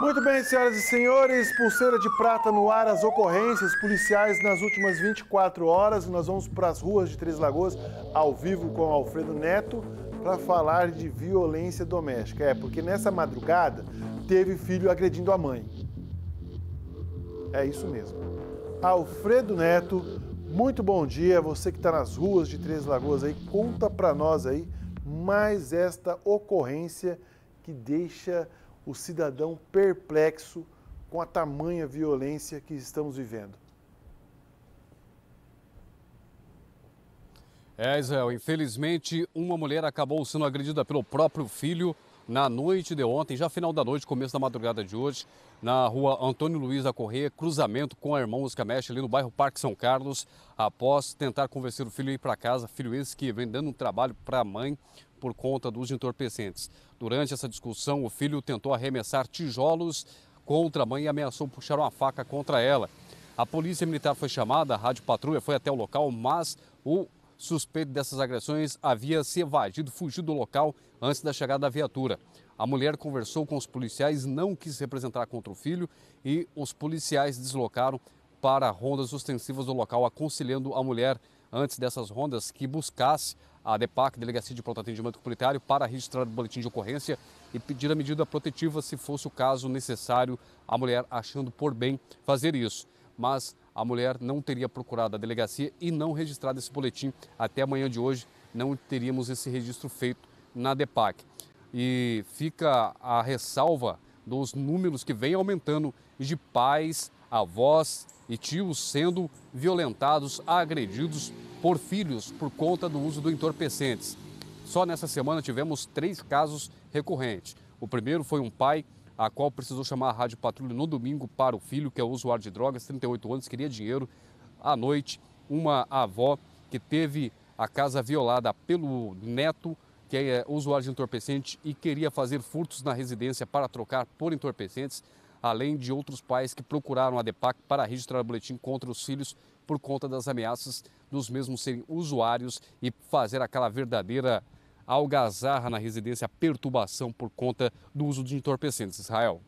Muito bem, senhoras e senhores, pulseira de prata no ar, as ocorrências policiais nas últimas 24 horas. Nós vamos para as ruas de Três Lagoas, ao vivo com Alfredo Neto, para falar de violência doméstica. É, porque nessa madrugada teve filho agredindo a mãe. É isso mesmo. Alfredo Neto, muito bom dia. Você que está nas ruas de Três Lagoas aí, conta para nós aí mais esta ocorrência que deixa o cidadão perplexo com a tamanha violência que estamos vivendo. É, Israel, infelizmente, uma mulher acabou sendo agredida pelo próprio filho na noite de ontem, já final da noite, começo da madrugada de hoje, na rua Antônio Luiz da Correia, cruzamento com a irmã Oscar Mestre, ali no bairro Parque São Carlos, após tentar convencer o filho a ir para casa, filho esse que vem dando um trabalho para a mãe, por conta dos entorpecentes. Durante essa discussão, o filho tentou arremessar tijolos contra a mãe e ameaçou puxar uma faca contra ela. A polícia militar foi chamada, a rádio patrulha foi até o local, mas o suspeito dessas agressões havia se evadido, fugido do local antes da chegada da viatura. A mulher conversou com os policiais, não quis representar contra o filho e os policiais deslocaram para rondas ostensivas do local, aconselhando a mulher antes dessas rondas que buscasse a DEPAC, Delegacia de Pronto Atendimento Comunitário, para registrar o boletim de ocorrência e pedir a medida protetiva se fosse o caso necessário, a mulher achando por bem fazer isso. Mas a mulher não teria procurado a delegacia e não registrado esse boletim. Até amanhã de hoje não teríamos esse registro feito na DEPAC. E fica a ressalva dos números que vem aumentando de pais avós e tios sendo violentados, agredidos por filhos por conta do uso do entorpecentes. Só nessa semana tivemos três casos recorrentes. O primeiro foi um pai a qual precisou chamar a rádio patrulha no domingo para o filho, que é usuário de drogas, 38 anos, queria dinheiro. À noite, uma avó que teve a casa violada pelo neto, que é usuário de entorpecente e queria fazer furtos na residência para trocar por entorpecentes, além de outros pais que procuraram a DEPAC para registrar o boletim contra os filhos por conta das ameaças dos mesmos serem usuários e fazer aquela verdadeira algazarra na residência, perturbação por conta do uso de entorpecentes. Israel.